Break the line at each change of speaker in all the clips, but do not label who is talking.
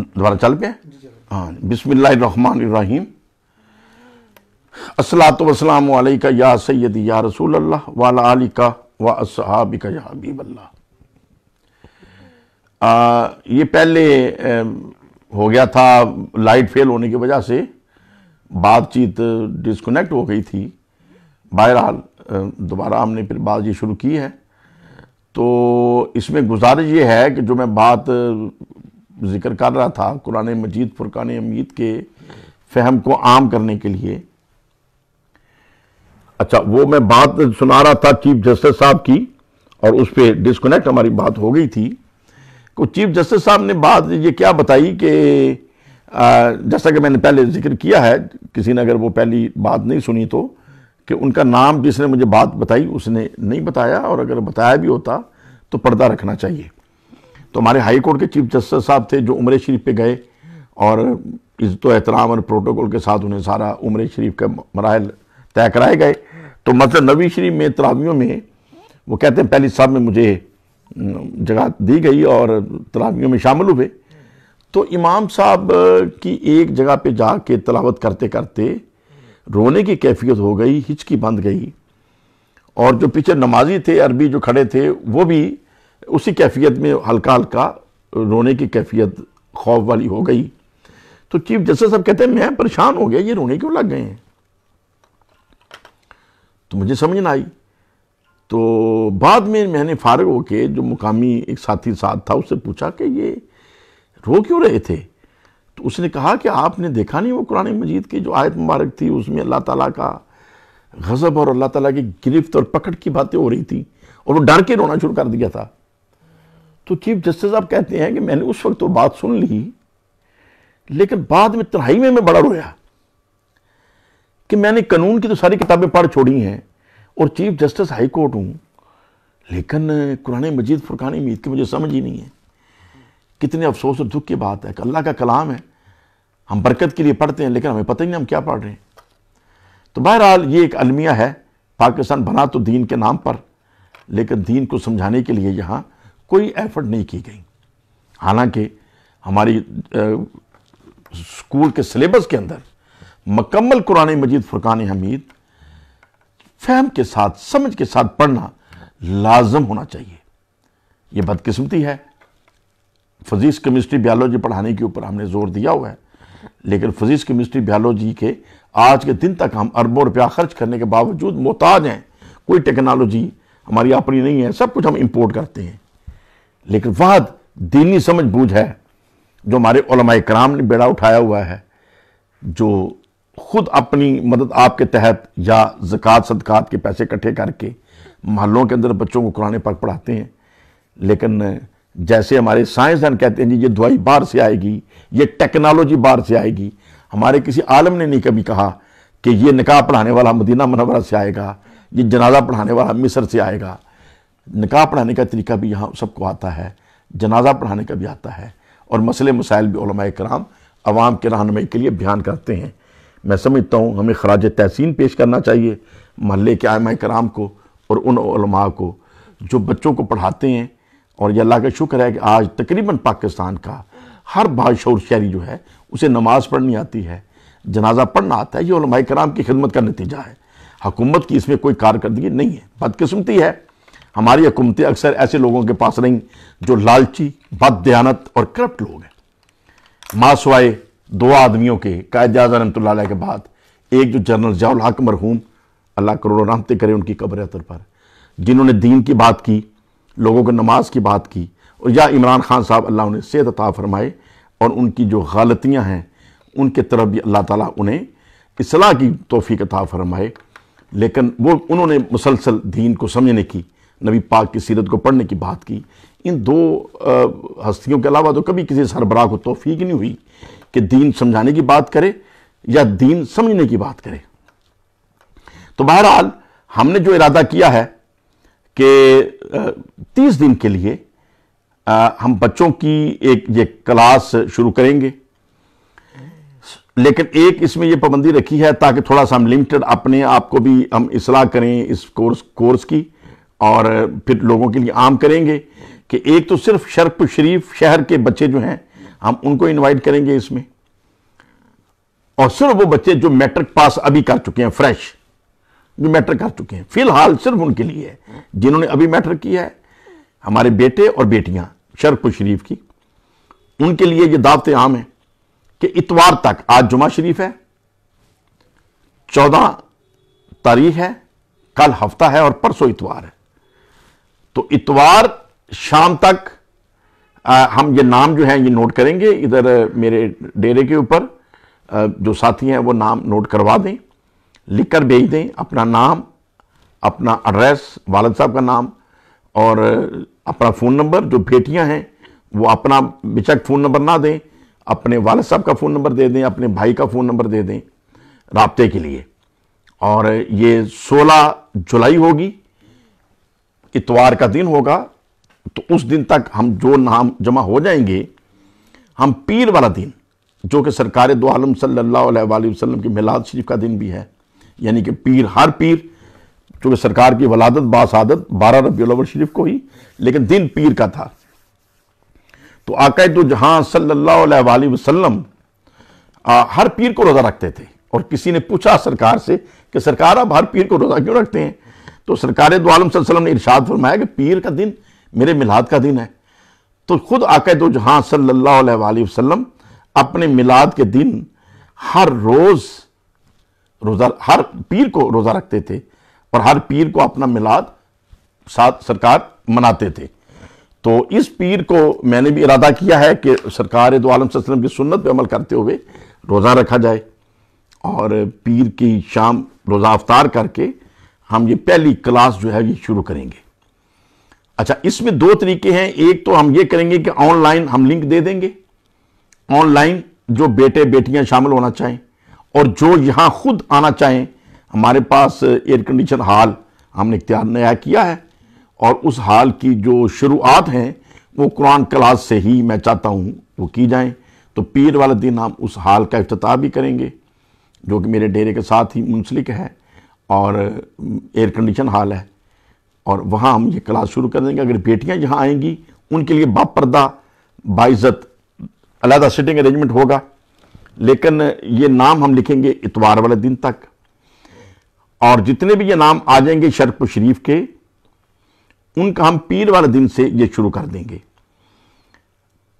दोबारा चल पे हाँ बिसमीम असलात वसलाम का या सैद या रसूल अल्लाह वाला अली का व असहाबिका या हबीब अल्लाह ये पहले हो गया था लाइट फेल होने की वजह से बातचीत डिस्कनेक्ट हो गई थी बहरहाल दोबारा हमने फिर बातचीत शुरू की है तो इसमें गुजारिश ये है कि जो मैं बात जिक्र कर रहा था कुरान मजीद फुरकान अमीद के फहम को आम करने के लिए अच्छा वो मैं बात सुना रहा था चीफ जस्टिस साहब की और उस पर डिस्कनेक्ट हमारी बात हो गई थी को चीफ जस्टिस साहब ने बात ये क्या बताई कि जैसा कि मैंने पहले जिक्र किया है किसी ने अगर वो पहली बात नहीं सुनी तो कि उनका नाम जिसने मुझे बात बताई उसने नहीं बताया और अगर बताया भी होता तो पर्दा रखना चाहिए तो हमारे हाई कोर्ट के चीफ जस्टिस साहब थे जो उम्र शरीफ पे गए और इस तो एहतराम और प्रोटोकॉल के साथ उन्हें सारा उम्र शरीफ का मराहल तय कराए गए तो मतलब नबी शरीफ में तरावियों में वो कहते हैं पहली साहब में मुझे जगह दी गई और तरावियों में शामिल हुए तो इमाम साहब की एक जगह पे जा के तलावत करते करते रोने की कैफियत हो गई हिचकी बंद गई और जो पीछे नमाजी थे अरबी जो खड़े थे वो भी उसी कैफियत में हल्का हल्का रोने की कैफियत खौफ वाली हो गई तो चीफ जस्टिस साहब कहते हैं मैं परेशान हो गया ये रोने क्यों लग गए हैं तो मुझे समझ ना आई तो बाद में मैंने फारग होके जो मुकामी एक साथी साथ था उससे पूछा कि ये रो क्यों रहे थे तो उसने कहा कि आपने देखा नहीं वो कुरान मजीद की जो आयत मुबारक थी उसमें अल्लाह ताला का गज़ब और अल्लाह ताला की गिरफ्त और पकड़ की बातें हो रही थी और वो डर के रोना शुरू कर दिया था तो चीफ जस्टिस साहब कहते हैं कि मैंने उस वक्त तो बात सुन ली लेकिन बाद में तनाई में मैं बड़ा रोया कि मैंने कानून की तो सारी किताबें पढ़ छोड़ी हैं और चीफ जस्टिस हाई कोर्ट हूँ लेकिन कुरान मजीद फुरकानी उम्मीद की मुझे समझ ही नहीं है कितने अफसोस और दुख की बात है अल्लाह का कलाम है हम बरकत के लिए पढ़ते हैं लेकिन हमें पता ही नहीं हम क्या पढ़ रहे हैं तो बहरहाल ये एक अलमिया है पाकिस्तान बना तो दीन के नाम पर लेकिन दीन को समझाने के लिए यहाँ कोई एफर्ट नहीं की गई हालांकि हमारी स्कूल के सिलेबस के अंदर मकम्मल कुरान मजीद फ़ुरकान हमीद फैम के साथ समझ के साथ पढ़ना लाजम होना चाहिए यह बदकिस्मती है फिज़िक्स केमिस्ट्री बायोलॉजी पढ़ाने के ऊपर हमने जोर दिया हुआ है लेकिन फिज़िक्स केमिस्ट्री बायोलॉजी के आज के दिन तक हम अरबों रुपया खर्च करने के बावजूद मोहताज हैं कोई टेक्नोलॉजी हमारी अपनी नहीं है सब कुछ हम इंपोर्ट करते हैं लेकिन वह दीनी समझ बूझ है जो हमारे ओलमा कराम ने बेड़ा उठाया हुआ है जो खुद अपनी मदद आपके तहत या जक़ात सदक़ात के पैसे इकट्ठे करके महलों के अंदर बच्चों को कुरान पाक पढ़ाते हैं लेकिन जैसे हमारे साइंसदान कहते हैं जी ये दवाई बाहर से आएगी ये टेक्नोलॉजी बाहर से आएगी हमारे किसी आलम ने नहीं कभी कहा कि ये निकाह पढ़ाने वाला मदीना मनवरा से आएगा ये जनाजा पढ़ाने वाला मिस्र से आएगा निकाह पढ़ाने का तरीका भी यहाँ सबको आता है जनाजा पढ़ाने का भी आता है और मसले मसाइल भी कराम आवाम के रहनमई के लिए बयान करते हैं मैं समझता हूँ हमें खराज तहसीन पेश करना चाहिए महल के आयमा कराम को और उन को जो बच्चों को पढ़ाते हैं और ये अल्लाह का शुक्र है कि आज तकरीबन पाकिस्तान का हर बाशूर शहरी जो है उसे नमाज़ पढ़नी आती है जनाजा पढ़ना आता है ये कराम की खिदमत का नतीजा है हकूमत की इसमें कोई कारकर्दगी नहीं है बदकस्मती है हमारी हुकूमतें अक्सर ऐसे लोगों के पास रहीं जो लालची बद और करप्ट लोग हैं मासवाए दो आदमियों के कायद आजम रमत के बाद एक जो जनरल जयाल हक मरहूम अल्लाह करोड़ों रहमतें करे उनकी कब्र अतर पर जिन्होंने दीन की बात की लोगों को नमाज की बात की और या इमरान खान साहब अल्लाह उन्हें सेहत अता फरमाए और उनकी जो गलतियाँ हैं उनके तरफ भी अल्लाह ताला उन्हें इसलाह की तोफ़ी अता फरमाए लेकिन वो उन्होंने मुसलसल दीन को समझने की नबी पाक की सीरत को पढ़ने की बात की इन दो हस्तियों के अलावा तो कभी किसी सरबराह को तोफीक नहीं हुई कि दीन समझाने की बात करे या दीन समझने की बात करे तो बहरहाल हमने जो इरादा किया है कि तीस दिन के लिए आ, हम बच्चों की एक ये क्लास शुरू करेंगे लेकिन एक इसमें यह पाबंदी रखी है ताकि थोड़ा सा हम लिमिटेड अपने आप को भी हम इसलाह करें इस कोर्स कोर्स की और फिर लोगों के लिए आम करेंगे कि एक तो सिर्फ शर्प शरीफ शहर के बच्चे जो हैं हम उनको इनवाइट करेंगे इसमें और सिर्फ वो बच्चे जो मैट्रिक पास अभी कर चुके हैं फ्रेश जो मैट्रिक कर चुके हैं फिलहाल सिर्फ उनके लिए है जिन्होंने अभी मैट्रिक किया है हमारे बेटे और बेटियां शर्फ शरीफ की उनके लिए ये दावते आम है कि इतवार तक आज जुमा शरीफ है चौदह तारीख है कल हफ्ता है और परसों इतवार है तो इतवार शाम तक आ, हम ये नाम जो है ये नोट करेंगे इधर मेरे डेरे के ऊपर जो साथी हैं वो नाम नोट करवा दें लिख कर भेज दें अपना नाम अपना एड्रेस वालद साहब का नाम और अपना फ़ोन नंबर जो बेटियां हैं वो अपना बिचक फ़ोन नंबर ना दें अपने वालद साहब का फ़ोन नंबर दे दें अपने भाई का फ़ोन नंबर दे दें रबते के लिए और ये 16 जुलाई होगी इतवार का दिन होगा तो उस दिन तक हम जो नाम जमा हो जाएंगे हम पीर वाला दिन जो कि सरकार दो आलम सल्ला वसलम की मिलाद शरीफ का दिन भी है यानी कि पीर हर पीर चूँकि सरकार की वलादत बासादत बारह रबी शरीफ को ही लेकिन दिन पीर का था तो आकाए तो जहाँ सल्ला वसलम हर पीर को रोज़ा रखते थे और किसी ने पूछा सरकार से कि सरकार अब हर पीर को रोज़ा क्यों रखते हैं तो सरकार दोआलम तो ने इरशाद फरमाया कि पीर का दिन मेरे मिलाद का दिन है तो खुद आकद तो जहाँ सल्ला वसलम अपने मिलाद के दिन हर रोज़ रोज़ा हर पीर को रोज़ा रखते थे और हर पीर को अपना मिलाद साथ सरकार मनाते थे तो इस पीर को मैंने भी इरादा किया है कि सरकार दो तो आलम की सुन्नत पर अमल करते हुए रोज़ा रखा जाए और पीर की शाम रोज़ा अवतार करके हम ये पहली क्लास जो है ये शुरू करेंगे अच्छा इसमें दो तरीके हैं एक तो हम ये करेंगे कि ऑनलाइन हम लिंक दे देंगे ऑनलाइन जो बेटे बेटियां शामिल होना चाहें और जो यहाँ खुद आना चाहें हमारे पास एयर कंडीशन हॉल हमने इख्तियार नया किया है और उस हाल की जो शुरुआत हैं वो कुरान क्लास से ही मैं चाहता हूँ वो की जाएँ तो पीर वाले दिन हम उस हाल का अफ्त भी करेंगे जो कि मेरे डेरे के साथ ही मुंसलिक है और एयर कंडीशन हॉल है और वहाँ हम ये क्लास शुरू कर देंगे अगर बेटियाँ जहाँ आएंगी उनके लिए बाप पर्दा बाइज़त अलहदा सिटिंग अरेंजमेंट होगा लेकिन ये नाम हम लिखेंगे इतवार वाले दिन तक और जितने भी ये नाम आ जाएंगे शर्फ शरीफ के उनका हम पीर वाले दिन से ये शुरू कर देंगे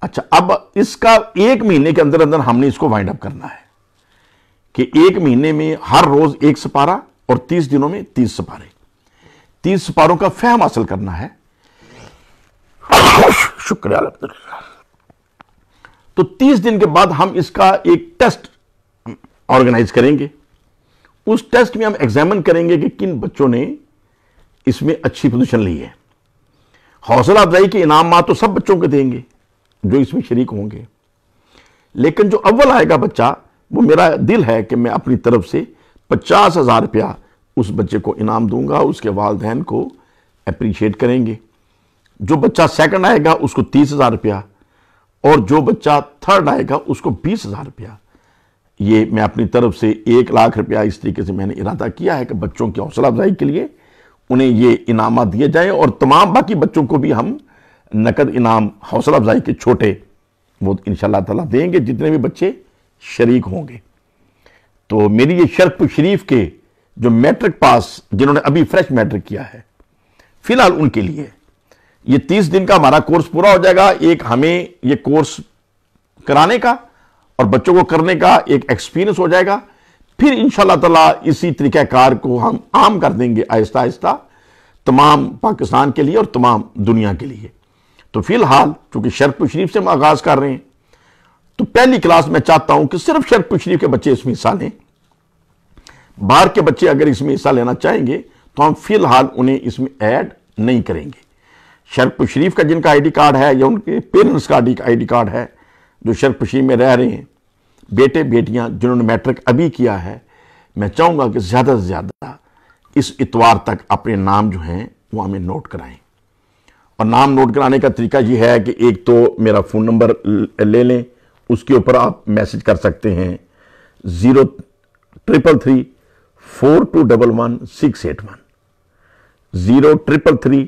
अच्छा अब इसका एक महीने के अंदर अंदर हमने इसको वाइंड अप करना है कि एक महीने में हर रोज़ एक सपारा और 30 दिनों में 30 सपारे 30 सपारों का फहम हासिल करना है शुक्रिया तो 30 दिन के बाद हम इसका एक टेस्ट ऑर्गेनाइज करेंगे उस टेस्ट में हम एग्जामिन करेंगे कि किन बच्चों ने इसमें अच्छी पोजीशन ली है हौसला अफजाई के इनाम मां तो सब बच्चों को देंगे जो इसमें शरीक होंगे लेकिन जो अव्वल आएगा बच्चा वो मेरा दिल है कि मैं अपनी तरफ से पचास हज़ार रुपया उस बच्चे को इनाम दूंगा उसके वालदेन को अप्रीशिएट करेंगे जो बच्चा सेकंड आएगा उसको तीस हज़ार रुपया और जो बच्चा थर्ड आएगा उसको बीस हज़ार रुपया ये मैं अपनी तरफ से एक लाख रुपया इस तरीके से मैंने इरादा किया है कि बच्चों की हौसला अफजाई के लिए उन्हें ये इनाम दिए जाए और तमाम बाकी बच्चों को भी हम नकद इनाम हौसला अफजाई के छोटे वो इन ताला देंगे जितने भी बच्चे शरीक होंगे तो मेरी ये शर्फ शरीफ के जो मैट्रिक पास जिन्होंने अभी फ्रेश मैट्रिक किया है फिलहाल उनके लिए ये तीस दिन का हमारा कोर्स पूरा हो जाएगा एक हमें ये कोर्स कराने का और बच्चों को करने का एक एक्सपीरियंस हो जाएगा फिर इन ताला इसी तरीक़ाकार को हम आम कर देंगे आहिस्ता आहिस्ता तमाम पाकिस्तान के लिए और तमाम दुनिया के लिए तो फिलहाल चूंकि शर्फ शरीफ से हम आगाज़ कर रहे हैं तो पहली क्लास में चाहता हूं कि सिर्फ शरपुर शरीफ के बच्चे इसमें हिस्सा लें बाहर के बच्चे अगर इसमें हिस्सा लेना चाहेंगे तो हम फिलहाल उन्हें इसमें ऐड नहीं करेंगे शरपुर शरीफ का जिनका आईडी कार्ड है या उनके पेरेंट्स का आईडी कार्ड है जो शरपुर शरीफ में रह रहे हैं बेटे बेटियां जिन्होंने मैट्रिक अभी किया है मैं चाहूँगा कि ज़्यादा से ज़्यादा इस इतवार तक अपने नाम जो हैं वो हमें नोट कराएं और नाम नोट कराने का तरीका यह है कि एक तो मेरा फ़ोन नंबर ले लें उसके ऊपर आप मैसेज कर सकते हैं zero triple three four two double one six eight one zero triple three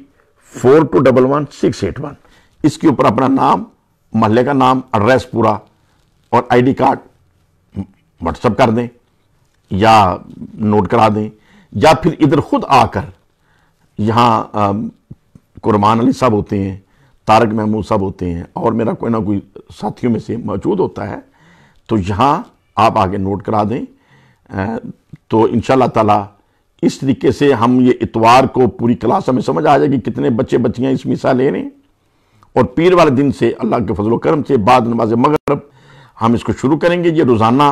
four two double one six eight one इसके ऊपर अपना नाम महल्ले का नाम एड्रेस पूरा और आईडी कार्ड व्हाट्सअप कर दें या नोट करा दें या फिर इधर खुद आकर यहाँ कुरमान अली साहब होते हैं तारक महमूद साहब होते हैं और मेरा कोई ना कोई साथियों में से मौजूद होता है तो यहाँ आप आगे नोट करा दें तो इन ताला इस तरीके से हम ये इतवार को पूरी क्लास हमें समझ आ जाएगी कितने बच्चे बच्चियाँ इस मिसा ले रहे हैं और पीर वाले दिन से अल्लाह के फजल करम से बाद नमाज मगरब हम इसको शुरू करेंगे ये रोज़ाना